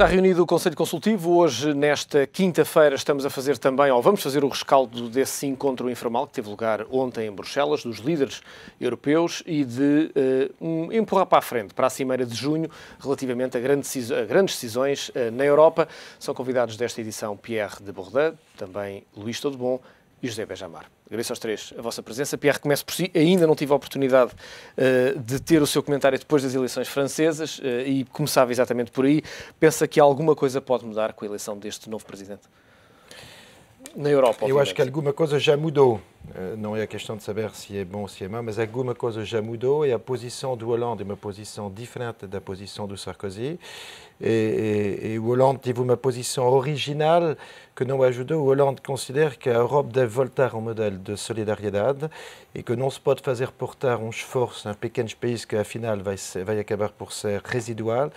Está reunido o Conselho Consultivo. Hoje, nesta quinta-feira, estamos a fazer também, ou vamos fazer o rescaldo desse encontro informal que teve lugar ontem em Bruxelas, dos líderes europeus e de uh, um empurrar para a frente, para a Cimeira de Junho, relativamente a, grande a grandes decisões uh, na Europa. São convidados desta edição Pierre de Bourdain, também Luís Bom e José Benjamar. Agradeço aos três a vossa presença. Pierre, começo por si. Ainda não tive a oportunidade uh, de ter o seu comentário depois das eleições francesas uh, e começava exatamente por aí. Pensa que alguma coisa pode mudar com a eleição deste novo presidente? na Europa. Eu acho que alguma coisa já mudou. Não a question de savoir se é bon ou se é mau, mas alguma coisa já mudou e a posição do Hollande é uma position de da posição de Sarkozy. Et Hollande dit vous Hollande teve uma posição que não ajudou. Hollande considère que a Europa deve voltar ao de solidariedade et que non se pode fazer portar um esforço a pequenos países que, final va y acabar pour ser residual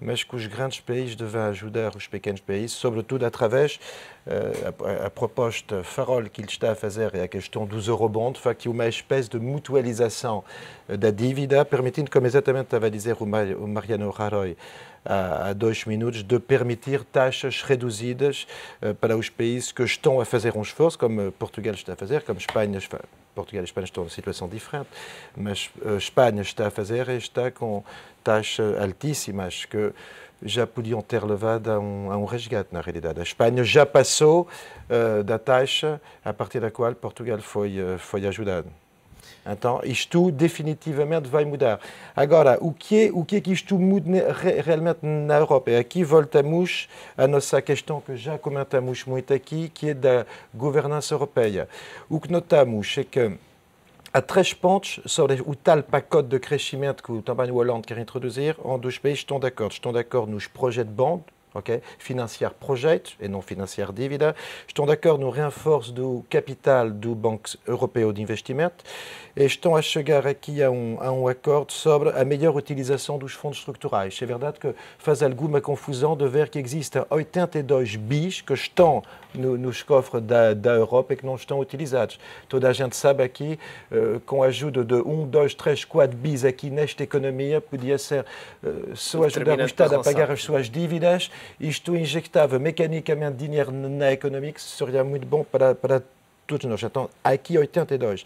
mas que os grandes países devem ajudar os pequenos países, sobretudo através à, a, a, proposta farol que ele está a fazer é a questão dos eurobonds, de facto, uma espèce de mutualização euh, da dívida, permitindo, como exatamente estava a dizer Mariano Raroy, à, à minutes, minutes de permettre tâches reduzidas euh, para les pays que train à faire un um force comme euh, Portugal está a fazer, Espagne e Espanha Portugal et Espagne estão em situação diferente, mais Espagne euh, Espanha está a fazer e está com taxas altíssimas que já podiam ter levado a um, a um resgate, na realidade. A Espanha já passou uh, da taxa partir de qual Portugal a uh, foi Então, isto definitivamente vai mudar. Agora, o que é, o que, é que isto muda realmente na Europa? E aqui voltamos à nossa questão que já comentamos muito aqui, que é da governança europeia. O que notamos é que há três pontos sobre o tal pacote de crescimento que o o Hollande quer introduzir, onde os países estão de acordo. Estão de acordo nos projetos de bande. Financière Project et non financière Divida. je suis d'accord, nous renforçons le capital Banque de et je suis d'investissement. chegar qui a un, a um acordo sobre a meilleure utilisation dos fonds c'est É verdade que faz alguma confusant de voir qu'il existe 82 bis que je t'en nous, nous et que je estão utilizados. Toda Tout gente sabe sait euh, qu'on ajoute de 1, 2, 3, 4 bis nesta economia, podia ser uh, soit ajudar Estado a pagar as suas isto injectava mecanicamente dinheiro na economia que seria muito bom para, para todos nós. Então, há aqui 82.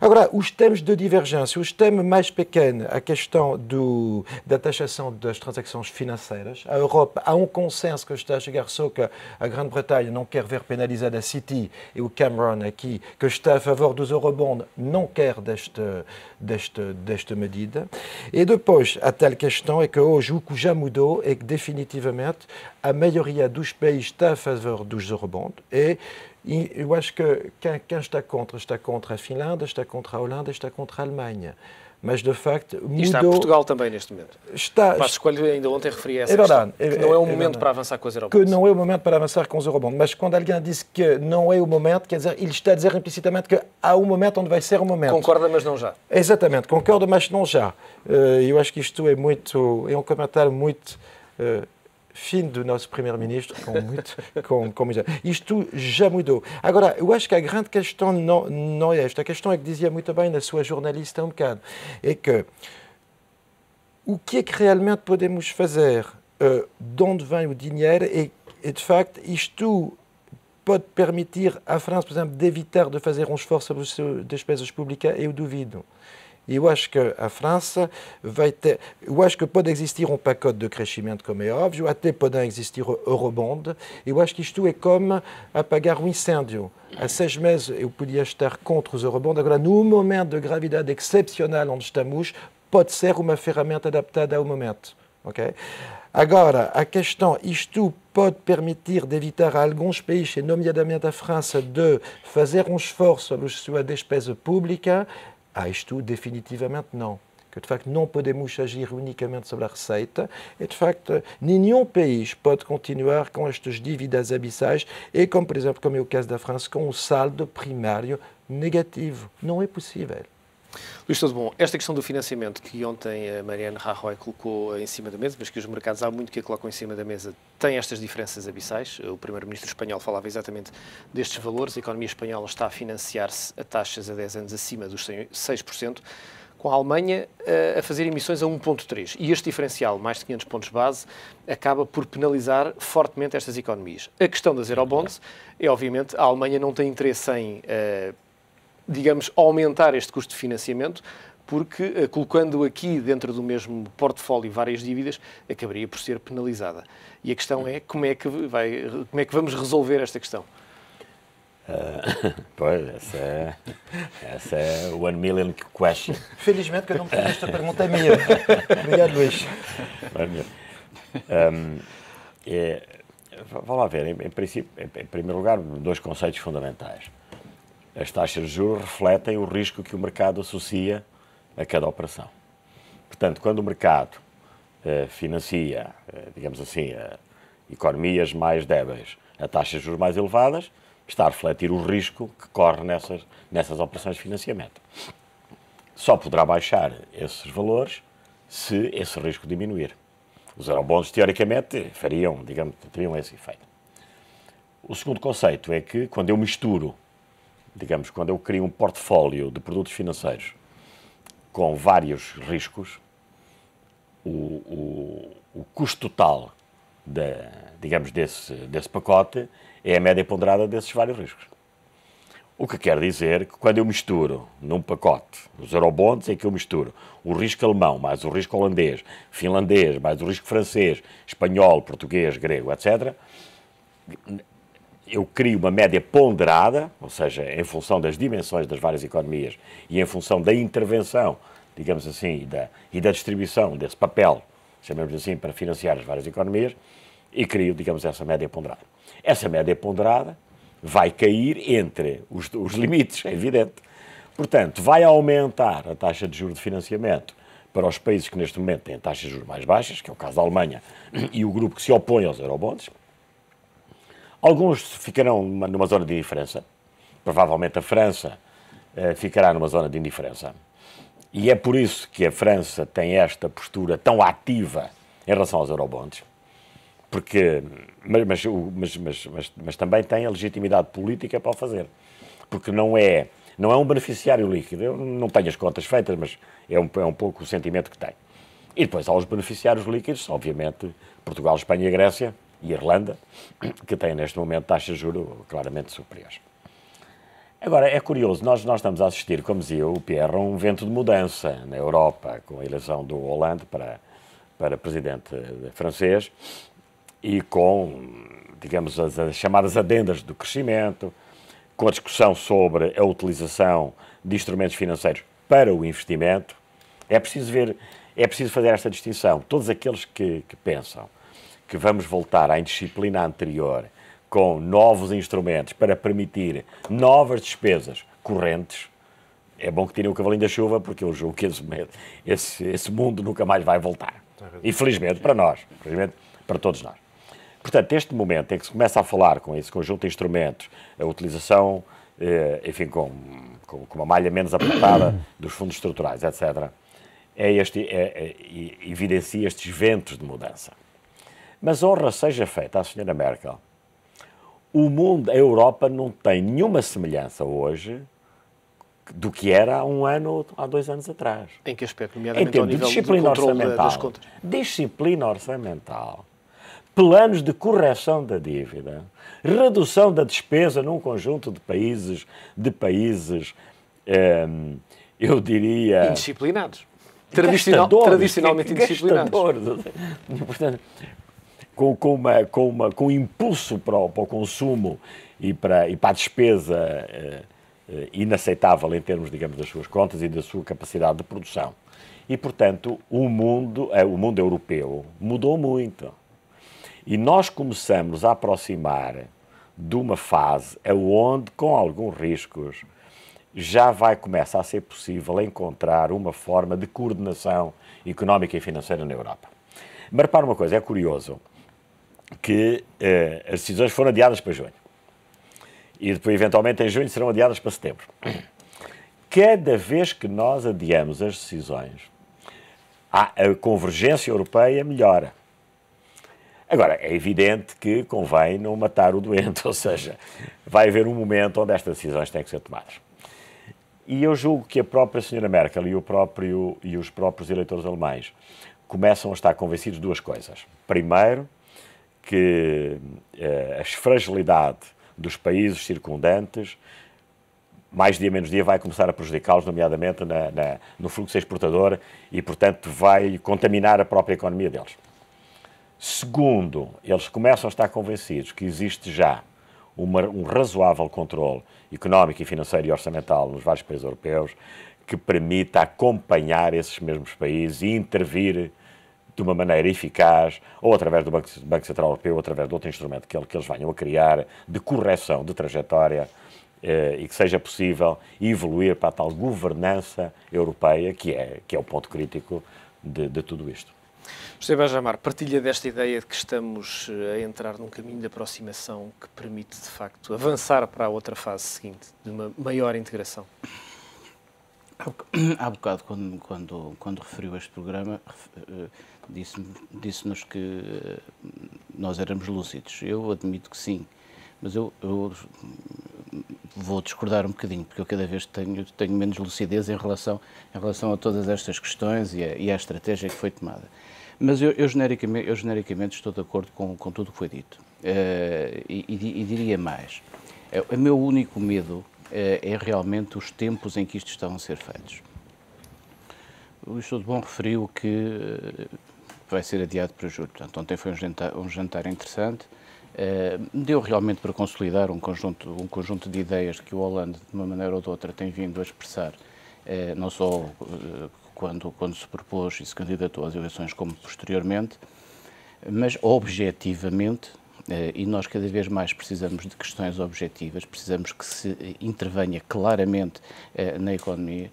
Agora, os temas de divergência, os temas mais pequenos, a questão do, da taxação das transações financeiras. A Europa há um consenso que está a chegar só que a grande bretagne não quer ver penalizada a City et o Cameron aqui, que está a favor dos eurobonds, não quer deste, deste, desta medida. E depois, a tal questão é que hoje o que já mudou é que définitivement, a majorité dos países está a favor dos eurobonds e E eu acho que quem, quem, está contra, está contra a Finlândia, está contra a Holanda, está contra a Alemanha. Mas, de facto, mudou... E está Portugal também neste momento. Está... Passos Coelho ainda ontem referia essa é verdade, questão, que não é o um é momento para avançar com os eurobonds. Que não é o momento para avançar com os eurobonds. Mas quando alguém diz que não é o momento, quer dizer, ele está a dizer implicitamente que há um momento onde vai ser o um momento. Concorda, mas não já. Exatamente, concorda, mas não já. Eh, eu acho que isto é muito... É um comentário muito eh, fim do nosso primeiro-ministro, com muito, com, com muito. Isto já mudou. Agora, eu acho que a grande questão não, non. é esta. A questão é que dizia muito bem na sua jornalista um bocado, é que o que é que realmente podemos fazer? Uh, de onde vem o dinheiro? E, e de facto, isto pode permitir à França, por exemplo, d'éviter de fazer um esforço sobre despesas públicas? Eu duvido. E eu que a France va être. eu que pode existir um pacote de crescimento de é pas até eurobond. existir eurobonds. et acho que tout est comme à pagar incêndio. À et meses eu acheter contre contre os eurobonds, agora au moment de gravidade exceptionnelle onde estamos, pode ser uma ferramenta adaptada ao moment. Ok? Agora, a questão, isto pode permitir à a pays países, nomeadamente a France de faire um esforço sur a sua despesa pública définitive définitivement maintenant? Que de fait, non pas agir uniquement sur la recette. Et de fait, nignon pays, je peux continuer quand je dis à abissages. Et comme, par exemple, comme au cas de la France, qu'on salle de primaire négative. Non est possible. Luís tudo Bom, esta questão do financiamento que ontem a Mariana Rajoy colocou em cima da mesa, mas que os mercados há muito que a colocam em cima da mesa, tem estas diferenças abissais. O primeiro-ministro espanhol falava exatamente destes valores. A economia espanhola está a financiar-se a taxas a 10 anos acima dos 6%, com a Alemanha eh, a fazer emissões a 1,3%. E este diferencial, mais de 500 pontos base, acaba por penalizar fortemente estas economias. A questão das Eurobonds é, obviamente, a Alemanha não tem interesse em eh, digamos, aumentar este custo de financiamento, porque eh, colocando aqui dentro do mesmo portfólio várias dívidas, acabaria por ser penalizada. E a questão é como é que, vai, como é que vamos resolver esta questão? Uh, pois, essa é, essa é one million question. Felizmente que eu não tenho esta pergunta é minha. Obrigado, Luís. Um, é, lá ver, em, em, princípio, em, em primeiro lugar, dois conceitos fundamentais. As taxas de juros refletem o risco que o mercado associa a cada operação. Portanto, quando o mercado eh, financia, eh, digamos assim, eh, economias mais débeis a taxas de juros mais elevadas, está a refletir o risco que corre nessas, nessas operações de financiamento. Só poderá baixar esses valores se esse risco diminuir. Os eurobonds, teoricamente, fariam, digamos, teriam esse efeito. O segundo conceito é que, quando eu misturo digamos, quando eu crio um portfólio de produtos financeiros com vários riscos, o, o, o custo total, de, digamos, desse, desse pacote é a média ponderada desses vários riscos. O que quer dizer que quando eu misturo num pacote os eurobonds, é que eu misturo o risco alemão, mais o risco holandês, finlandês, mais o risco francês, espanhol, português, grego, etc eu crio uma média ponderada, ou seja, em função das dimensões das várias economias e em função da intervenção, digamos assim, e da, e da distribuição desse papel, chamemos assim, para financiar as várias economias, e crio, digamos, essa média ponderada. Essa média ponderada vai cair entre os, os limites, é evidente. Portanto, vai aumentar a taxa de juros de financiamento para os países que neste momento têm taxas de juros mais baixas, que é o caso da Alemanha e o grupo que se opõe aos eurobonds, Alguns ficarão numa, numa zona de indiferença. Provavelmente a França uh, ficará numa zona de indiferença. E é por isso que a França tem esta postura tão ativa em relação aos eurobonds, porque, mas, mas, mas, mas, mas também tem a legitimidade política para o fazer, porque não é, não é um beneficiário líquido. Eu não tenho as contas feitas, mas é um, é um pouco o sentimento que tem. E depois há os beneficiários líquidos, obviamente, Portugal, Espanha e Grécia, e Irlanda, que têm neste momento taxas de juros claramente superiores. Agora, é curioso, nós, nós estamos a assistir, como dizia o Pierre, a um vento de mudança na Europa, com a eleição do Hollande para, para presidente francês e com, digamos, as, as chamadas adendas do crescimento, com a discussão sobre a utilização de instrumentos financeiros para o investimento. É preciso ver, é preciso fazer esta distinção. Todos aqueles que, que pensam que vamos voltar à indisciplina anterior com novos instrumentos para permitir novas despesas correntes, é bom que tirem o cavalinho da chuva, porque eu julgo que esse, esse, esse mundo nunca mais vai voltar. Infelizmente para nós, infelizmente para todos nós. Portanto, este momento em que se começa a falar com esse conjunto de instrumentos, a utilização, eh, enfim, com, com, uma malha menos apertada dos fundos estruturais, etc., é este, é, é, evidencia estes ventos de mudança. Mas honra seja feita à senhora Merkel. O mundo, a Europa não tem nenhuma semelhança hoje do que era há um ano ou há dois anos atrás. Em que aspecto? Nomeadamente em termos de disciplina orçamental. Disciplina orçamental. Planos de correção da dívida, redução da despesa num conjunto de países, de países, ehm, eu diria. Indisciplinados. Tradicional, tradicionalmente indisciplinados. Portanto, com, com, uma, com, uma, com um impulso para o, para o consumo e para, e para a despesa eh, eh, inaceitável em termos, digamos, das suas contas e da sua capacidade de produção. E, portanto, o mundo, eh, o mundo europeu mudou muito. E nós começamos a aproximar de uma fase onde, com alguns riscos, já vai começar a ser possível encontrar uma forma de coordenação económica e financeira na Europa. Mas repara uma coisa, é curioso que eh, as decisões foram adiadas para junho. E depois, eventualmente, em junho, serão adiadas para setembro. Cada vez que nós adiamos as decisões, a, a convergência europeia melhora. Agora, é evidente que convém não matar o doente, ou seja, vai haver um momento onde estas decisões têm que ser tomadas. E eu julgo que a própria senhora Merkel e, o próprio, e os próprios eleitores alemães começam a estar convencidos de duas coisas. Primeiro, que eh, as fragilidade dos países circundantes, mais dia menos dia, vai começar a prejudicá-los, nomeadamente na, na, no fluxo exportador, e, portanto, vai contaminar a própria economia deles. Segundo, eles começam a estar convencidos que existe já uma, um razoável controle económico e financeiro e orçamental nos vários países europeus que permita acompanhar esses mesmos países e intervir de uma maneira eficaz, ou através do Banco, Banco Central Europeu, ou através de outro instrumento que, ele, que eles venham a criar, de correção de trajetória, eh, e que seja possível evoluir para a tal governança europeia, que é, que é o ponto crítico de, de tudo isto. José Benjamar, partilha desta ideia de que estamos eh, a entrar num caminho de aproximação que permite, de facto, avançar para a outra fase seguinte, de uma maior integração? Há bocado, quando, quando, quando referiu este programa, eh, Disse-nos disse que eh, nós éramos lúcidos. Eu admito que sim, mas eu, eu, vou discordar um bocadinho, porque eu cada vez tenho, tenho menos lucidez em relação, em relação a todas estas questões e, a, e à estratégia que foi tomada. Mas eu, eu, genericamente, eu genericamente estou de acordo com, com tudo o que foi dito. Uh, e, e, e, diria mais. Uh, o meu único medo uh, é realmente os tempos em que isto estão a ser feitos. O Estudo Bom referiu que vai ser adiado para julho. Portanto, ontem foi um jantar, um jantar interessante. Uh, deu realmente para consolidar um conjunto, um conjunto de ideias que o Hollande, de uma maneira ou de outra, tem vindo a expressar, uh, não só uh, quando, quando se propôs e se candidatou às eleições, como posteriormente, mas objetivamente, e nós cada vez mais precisamos de questões objetivas, precisamos que se intervenha claramente na economia,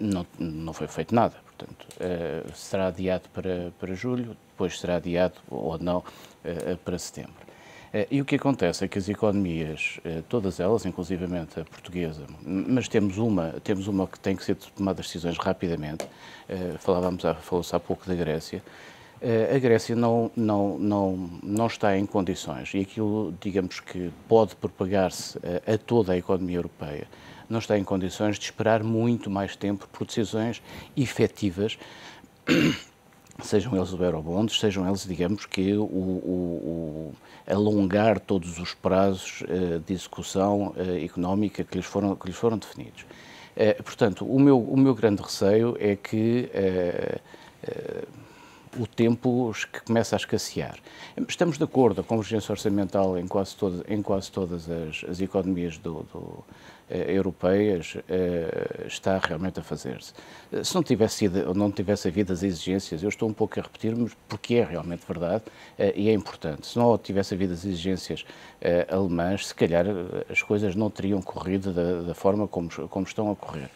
não, não foi feito nada. Portanto, eh, será adiado para, para julho, depois será adiado ou não eh, eh, para setembro. e o que acontece é que as economias, todas elas, inclusivamente a portuguesa, mas temos uma, temos uma que tem que ser tomada decisões rapidamente, falávamos há, falou-se há pouco da Grécia, a Grécia não, não, não, não está em condições e aquilo, digamos que pode propagar-se a toda a economia europeia não está em condições de esperar muito mais tempo por decisões efetivas. sejam eles eurobonds, sejam eles, digamos, que o, o, o alongar todos os prazos uh, de execução uh, económica que lhes foram, que lhes foram definidos. Uh, portanto, o meu, o meu grande receio é que o tempo que começa a escassear. Estamos de acordo, a convergência orçamental em quase, todo, em quase todas as, as economias do, do, eh, europeias eh, está realmente a fazer-se. Eh, se não tivesse, sido, não tivesse havido as exigências, eu estou um pouco a repetir-me porque é realmente verdade e é importante. Se não tivesse havido as exigências alemãs, se calhar as coisas não teriam corrido da, da forma como, como estão a correr.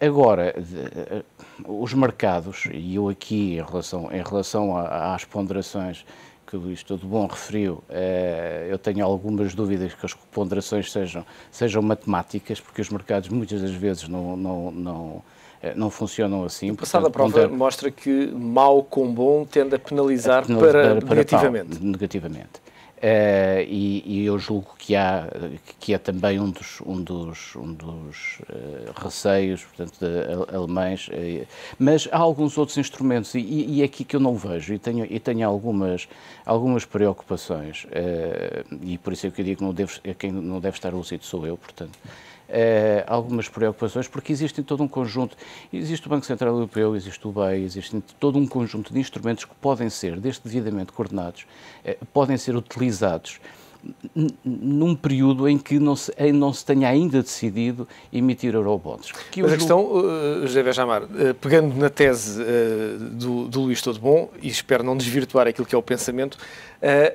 Agora, os mercados, e eu aqui em relação, em relação às ponderações que o Luís Todo Bom referiu, eh, eu tenho algumas dúvidas que as ponderações sejam, sejam matemáticas, porque os mercados muitas das vezes não, não, não eh, não funcionam assim. A passada portanto, prova mostra que mal com bom tende a penalizar, a penalizar para, para, negativamente. Tal, negativamente. Uh, e, e, eu julgo que há que é também um dos um dos, um dos uh, receios portanto de, alemães uh, mas há alguns outros instrumentos e, e, é aqui que eu não vejo e tenho e tenho algumas algumas preocupações e por isso é que eu digo que não deve quem não deve estar sítio sou eu portanto eh, algumas preocupações, porque existe todo um conjunto, existe o Banco Central Europeu, existe o BEI, existe todo um conjunto de instrumentos que podem ser, desde devidamente coordenados, eh, podem ser utilizados num período em que não se, não se tenha ainda decidido emitir eurobonds. Que Mas a questão, uh, José Benjamar, uh, pegando na tese uh, do, do Luís Bom e espero não desvirtuar aquilo que é o pensamento,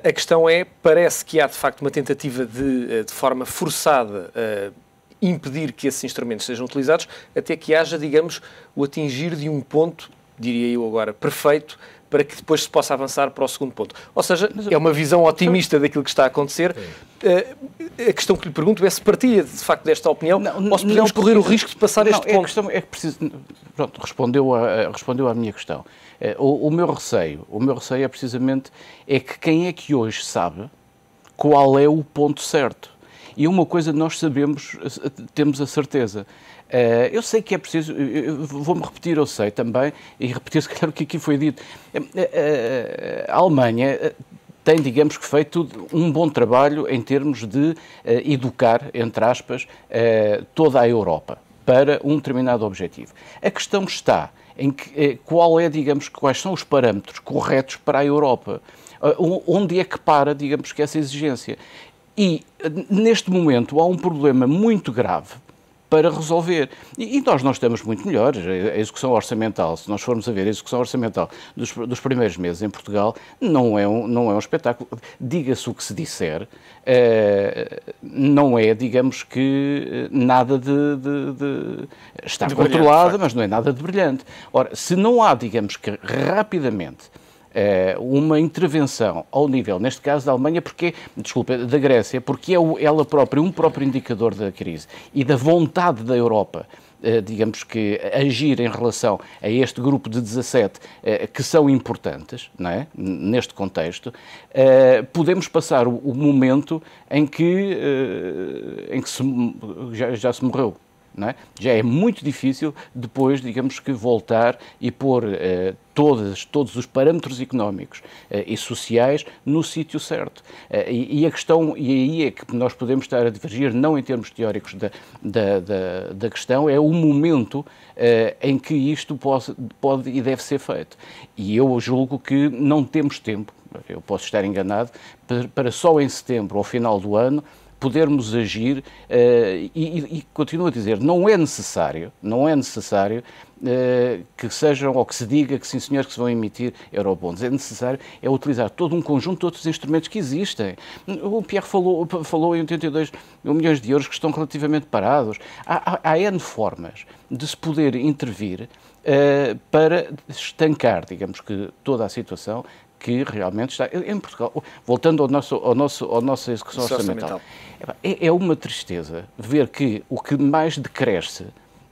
a questão é, parece que há de facto uma tentativa de, de forma forçada impedir que esses instrumentos sejam utilizados até que haja, digamos, o atingir de um ponto, diria eu agora, perfeito, para que depois se possa avançar para o segundo ponto. Ou seja, é uma visão otimista daquilo que está a acontecer. Eh, a questão que lhe pergunto é se partilha de facto desta opinião não, ou se podemos não, correr o risco de passar não, este é ponto. É, questão, é que preciso. Pronto, respondeu, a, respondeu à minha questão. Eh, o, o, meu receio, o meu receio é precisamente é que quem é que hoje sabe qual é o ponto certo? E uma coisa nós sabemos, temos a certeza. Eh, eu sei que é preciso, vou-me repetir, eu sei também, e repetir se calhar o que aqui foi dito. Eh, eh, a Alemanha tem, digamos que, feito um bom trabalho em termos de educar, entre aspas, toda a Europa para um determinado objetivo. A questão está em que, qual é, digamos, quais são os parâmetros corretos para a Europa. Onde é que para, digamos que, essa exigência? E neste momento há um problema muito grave para resolver. E, e, nós não estamos muito melhores. A execução orçamental, se nós formos a ver a execução orçamental dos, dos primeiros meses em Portugal, não é um, não é um espetáculo. Diga-se o que se disser, eh, não é, digamos que, eh, nada de. de, de está de controlada, mas não é nada de brilhante. Ora, se não há, digamos que, rapidamente eh, uma intervenção ao nível, neste caso da Alemanha, porque, desculpa, da Grécia, porque é ela própria um próprio indicador da crise e da vontade da Europa eh, digamos que, agir em relação a este grupo de 17 eh, que são importantes, não é? neste contexto, podemos passar o momento em que, em que se, já, já se morreu é? já é muito difícil depois, digamos que, voltar e pôr eh, todos, todos os parâmetros económicos eh, e sociais no sítio certo. Eh, e, e, a questão, e aí é que nós podemos estar a divergir, não em termos teóricos da, da, da, da questão, é o momento em que isto pode, pode e deve ser feito. E eu julgo que não temos tempo, eu posso estar enganado, para, para só em setembro, ao final do ano, podermos agir eh, e, e continuo a dizer, não é necessário, não é necessário eh, que sejam ou que se diga que sim senhor que se vão emitir eurobonds. É necessário é utilizar todo um conjunto de outros instrumentos que existem. O Pierre falou, falou em 82 milhões de euros que estão relativamente parados. Há, há, há N formas de se poder intervir uh, para estancar, digamos que, toda a situação que realmente está. Em Portugal, voltando ao nosso, ao nosso, ao nossa execução orçamental, é, é uma tristeza ver que o que mais decresce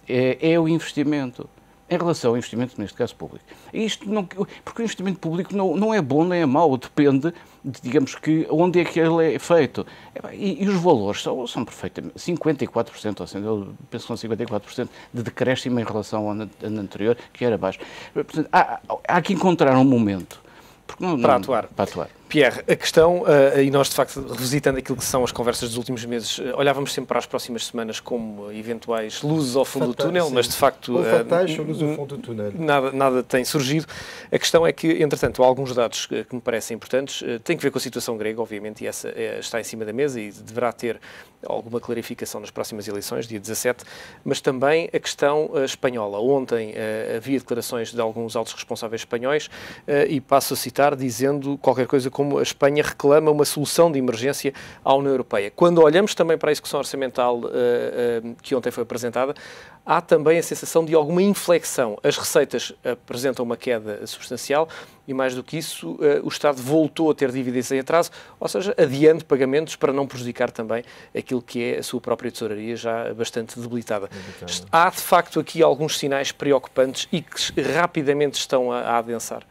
é, é o investimento em relação ao investimento, neste caso, público. Isto não, porque o investimento público não, não é bom nem é mau, depende, de, digamos que, onde é que ele é feito. E, e os valores são, são perfeitamente, 54%, ou seja, eu penso que são 54% de decréscimo em relação ao ano anterior, que era baixo. Portanto, há, há que encontrar um momento porque não, para não, atuar. Para atuar. Pierre, a questão, uh, e nós de facto revisitando aquilo que são as conversas dos últimos meses, uh, olhávamos sempre para as próximas semanas como eventuais luzes ao fundo do túnel, sim. mas de facto. Ou eh, ou luz ao fundo do túnel. Nada, nada tem surgido. A questão é que, entretanto, há alguns dados que, me parecem importantes. Tem que ver com a situação grega, obviamente, e essa é, está em cima da mesa e deverá ter alguma clarificação nas próximas eleições, dia 17, mas também a questão uh, espanhola. Ontem havia declarações de alguns altos responsáveis espanhóis e passo a citar dizendo qualquer coisa como como a Espanha reclama uma solução de emergência à União Europeia. Quando olhamos também para a execução orçamental uh, uh, que ontem foi apresentada, há também a sensação de alguma inflexão. As receitas apresentam uma queda substancial e, mais do que isso, eh, o Estado voltou a ter dívidas em atraso, ou seja, adiando pagamentos para não prejudicar também aquilo que é a sua própria tesouraria já bastante debilitada. Há, de facto, aqui alguns sinais preocupantes e que rapidamente estão a, a adensar.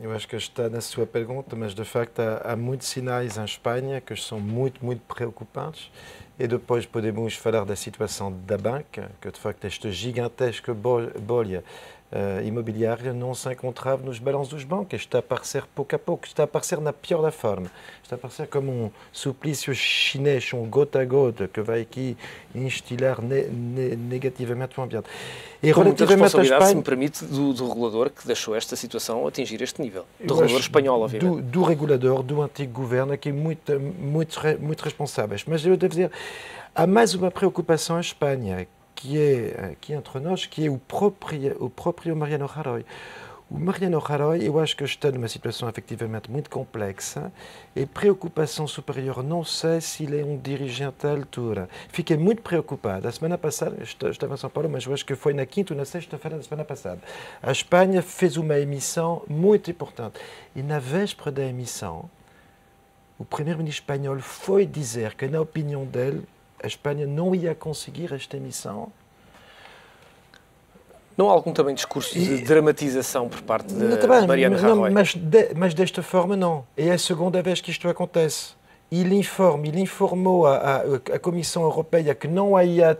Eu acho que está na sua pergunta, mas de facto há, há muitos sinais em Espanha que são muito, muito preocupantes. E depois podemos falar da situação da banca, que de facto esta gigantesca bolha euh, immobilière, non sans contrave, nous je balance douche banque, et je t'apparcer poc à peu, je t'apparcer na pior la forme, je t'apparcer comme on souplice chinois, chon gote à gote, que va qui instiller négativement tout Et relativement à l'Espagne. Si me du, régulateur qui a laissé cette situation atteindre ce niveau, du régulateur espagnol, obviamente. Du, du régulateur, du antigo qui est très responsable. Mais je dois dire, a mais ma préoccupation en Espagne, qui est, euh, qui entre nous, qui est au proprio, au proprio Mariano Haroy. ou Mariano Rajoy, eu acho que une situation situação efetivamente muito hein, et préoccupation supérieure, préoccupation supérieure sais pas s'il est un dirigeant à tour. Fiquei muito preocupada. La semaine passada, je em São Paulo, mais je vois que foi na quinta ou je sexta-feira da semana passada. A Espanha fez uma emissão muito importante. n'avait je véspera da émission, le Premier ministre espagnol foi dizer que, na opinion d'elle, a Espanha não ia conseguir esta missão. Não há algum também discurso de dramatização por parte de não, não, Rajoy? Mas, de, mas desta forma não. E é a segunda vez que isto acontece. il informe, il informe à, la euh, Commission européenne, il a que non à y atteindre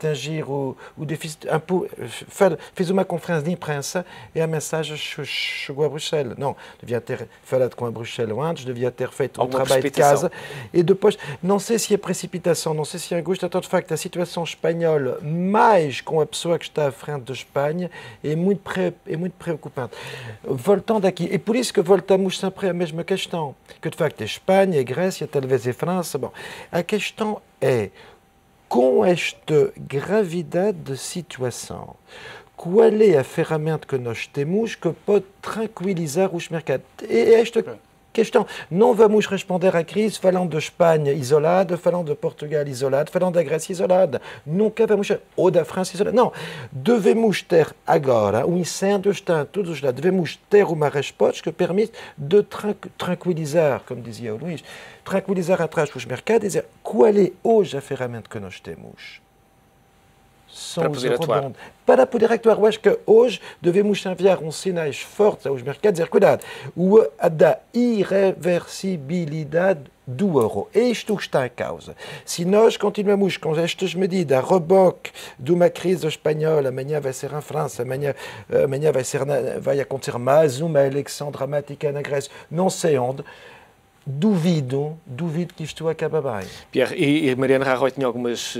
ou, ou défi fils, euh, un ma conférence d'un prince et un message à Bruxelles. Non, je viens fait la à Bruxelles, loin, je deviens terre fait au travail de case. Et de poche, non, c'est si y a précipitation, non, c'est si y a un gauche, de fait la situation espagnole, mais je qu'on absolue que je t'affreinte de Espagne, est moins, est moins préoccupante. Voltant d'acquis. Et pour ce que Voltamouche prêt mais je me cache tant, que de fait l'Espagne Espagne et Grèce, il y a telle la question a est est ce que gravidade de situation qual à a ferramenta que nós temos que le marché Et est et que non va vamos répondre à crise falando de isolade isolade, falando de Portugal isolade. falando da Grécia isolada. isolade. vamos. Ou da isolade non Não. Devemos ter agora, de incêndio está em todos os lados, devemos ter uma resposta que permite de tranquilliser comme disait dizia Tranquilliser Luís, tranquilizar atrás dos mercados e quoi qual é hoje a ferramenta que nós temos le la pas Redondo, para poder que hoje sénage forte, ou ou a da irreversibilidade du euro. je continue à à quand quand je me dis d'un reboque d'où ma crise la manière va ser France, France, la manière, euh, va ser, vai acontecer mais à eleição Grèce, non c'est onde, duvido, duvido que isto acabe bem. Pierre, e, e Mariana Rajoy tinha algumas uh,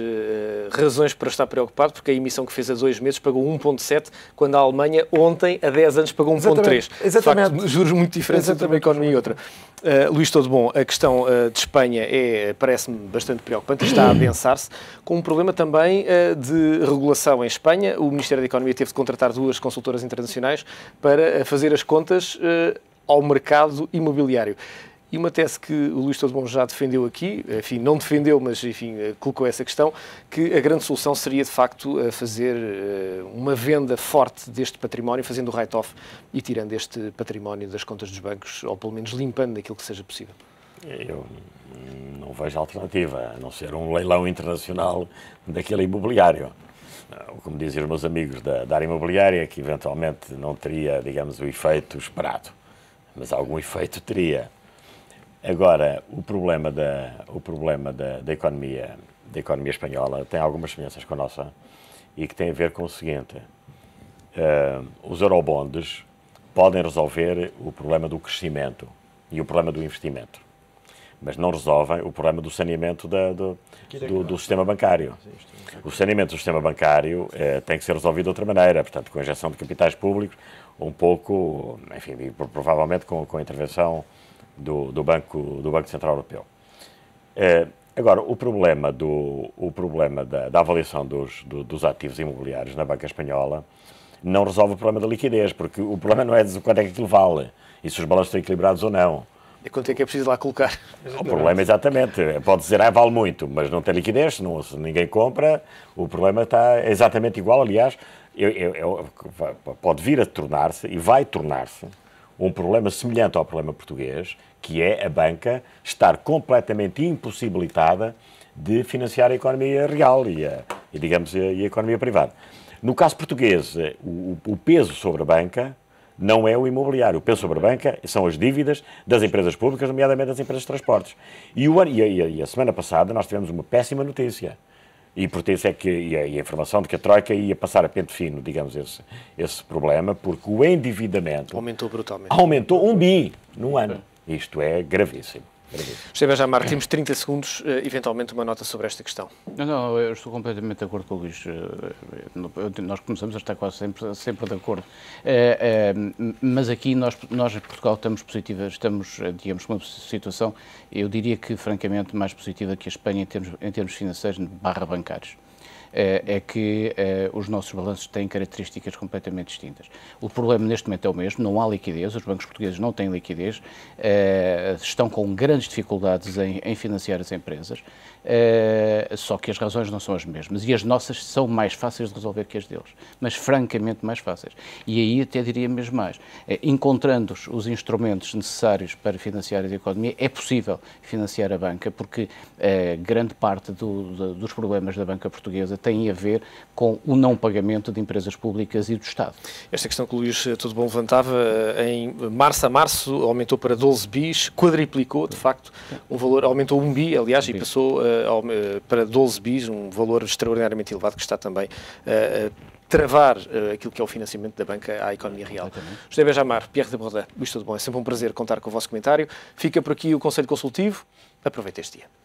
razões para estar preocupado, porque a emissão que fez há dois meses pagou 1,7, quando a Alemanha, ontem, há 10 anos, pagou 1,3. Exatamente. Facto, juros muito diferentes entre uma economia e outra. Uh, Luís Todo Bom, a questão uh, de Espanha é, parece-me bastante preocupante, está a adensar-se, com um problema também de regulação em Espanha. O Ministério da Economia teve de contratar duas consultoras internacionais para fazer as contas ao mercado imobiliário e uma tese que o Luís Todo Bom já defendeu aqui, enfim, não defendeu, mas enfim, eh, colocou essa questão, que a grande solução seria de facto eh, fazer eh, uma venda forte deste património, fazendo o write-off e tirando este património das contas dos bancos, ou pelo menos limpando aquilo que seja possível. Eu não vejo alternativa, a não ser um leilão internacional daquele imobiliário. Como dizem os meus amigos da, da área imobiliária, é que eventualmente não teria, digamos, o efeito esperado, mas algum efeito teria Agora, o problema da, o problema da, da, economia, da economia espanhola tem algumas semelhanças com a nossa e que tem a ver com o seguinte: uh, os eurobondes podem resolver o problema do crescimento e o problema do investimento, mas não resolvem o problema do saneamento da, do, é do, é? do, sistema bancário. É o saneamento do sistema bancário uh, tem que ser resolvido de outra maneira, portanto, com a injeção de capitais públicos, um pouco, enfim, provavelmente com, com a intervenção do, do, banco, do Banco Central Europeu. Eh, agora, o problema, do, o problema da, da avaliação dos, do, dos ativos imobiliários na banca espanhola não resolve o problema da liquidez, porque o problema não é de quanto é que aquilo vale e se os balanços estão equilibrados ou não. é quanto é que é preciso lá colocar? O problema, é exatamente, pode dizer, ah, vale muito, mas não tem liquidez, não, se ninguém compra, o problema está exatamente igual, aliás, eu, eu, eu, pode vir a tornar-se, e vai tornar-se, um problema semelhante ao problema português, que é a banca estar completamente impossibilitada de financiar a economia real e, a, e digamos, a, e a economia privada. No caso português, eh, o, o, peso sobre a banca não é o imobiliário. O peso sobre a banca são as dívidas das empresas públicas, nomeadamente das empresas de transportes. E, o, e, a, e a semana passada nós tivemos uma péssima notícia. E por isso é que e a, e a, informação de que a Troika ia passar a pente fino, digamos, esse, esse problema, porque o endividamento. Aumentou brutalmente. Aumentou um bi num ano. Isto é gravíssimo. José Benjamin Marques, temos 30 segundos, eh, eventualmente uma nota sobre esta questão. Não, não, eu estou completamente de acordo com o Luís. Eh, nós começamos a estar quase sempre, sempre de acordo. Eh, mas aqui nós, nós em Portugal, estamos positivas, estamos, digamos, numa situação, eu diria que, francamente, mais positiva que a Espanha em termos, em termos financeiros barra bancários. É, é que é, os nossos balanços têm características completamente distintas. O problema neste momento é o mesmo, não há liquidez, os bancos portugueses não têm liquidez, é, estão com grandes dificuldades em financiar as empresas, só que as razões não são as mesmas e as nossas são mais fáceis de resolver que as deles, mas francamente mais fáceis. E aí até diria mesmo mais, encontrando os instrumentos necessários para financiar a economia, é possível financiar a banca, porque grande parte do, do, dos problemas da banca portuguesa têm a ver com o não pagamento de empresas públicas e do Estado. Esta questão que o Luís eh, Tudo Bom levantava, eh, em março a março aumentou para 12 bis, quadriplicou, de facto, um valor, aumentou 1 bi, aliás, um bi. e passou uh, para 12 bis, um valor extraordinariamente elevado que está também uh, travar uh, aquilo que é o financiamento da banca à economia real. José Benjamar, Pierre de Borda, Luís Tudo Bom, é sempre um prazer contar com o vosso comentário. Fica por aqui o Conselho Consultivo. Aproveita este dia.